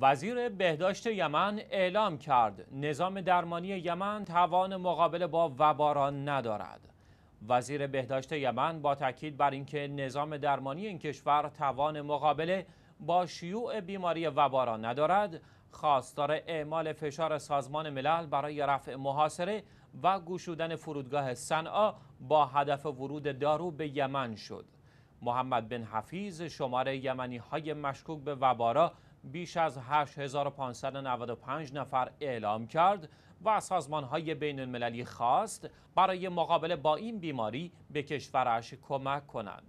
وزیر بهداشت یمن اعلام کرد نظام درمانی یمن توان مقابله با وبا را ندارد وزیر بهداشت یمن با تاکید بر اینکه نظام درمانی این کشور توان مقابله با شیوع بیماری وبا را ندارد خواستار اعمال فشار سازمان ملل برای رفع محاصره و گشودن فرودگاه صنعا با هدف ورود دارو به یمن شد محمد بن حفیظ شماره یمنی های مشکوک به وبارا بیش از 8595 نفر اعلام کرد و سازمان های بین المللی خواست برای مقابله با این بیماری به کشورش کمک کنند.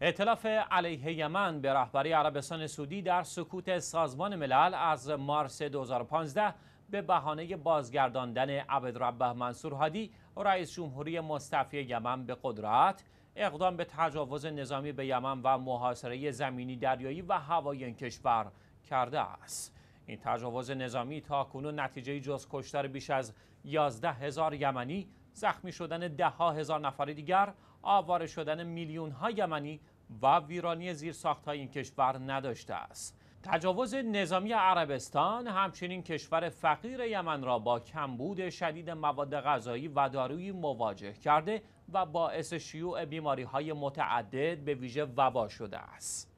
اطلاف علیه یمن به رهبری عربستان سعودی در سکوت سازمان ملل از مارس 2015 به بهانه بازگرداندن عبدربه منصور هادی رئیس جمهوری مستعفی یمن به قدرت اقدام به تجاوز نظامی به یمن و محاصره زمینی دریایی و هوایی کشور کرده است این تجاوز نظامی تا کنون نتیجه جز کشتار بیش از 11 هزار یمنی زخمی شدن ده هزار نفر دیگر آواره شدن میلیون ها یمنی و ویرانی زیر ساخت های این کشور نداشته است تجاوز نظامی عربستان همچنین کشور فقیر یمن را با کمبود شدید مواد غذایی و دارویی مواجه کرده و باعث شیوع بیماری های متعدد به ویژه وبا شده است.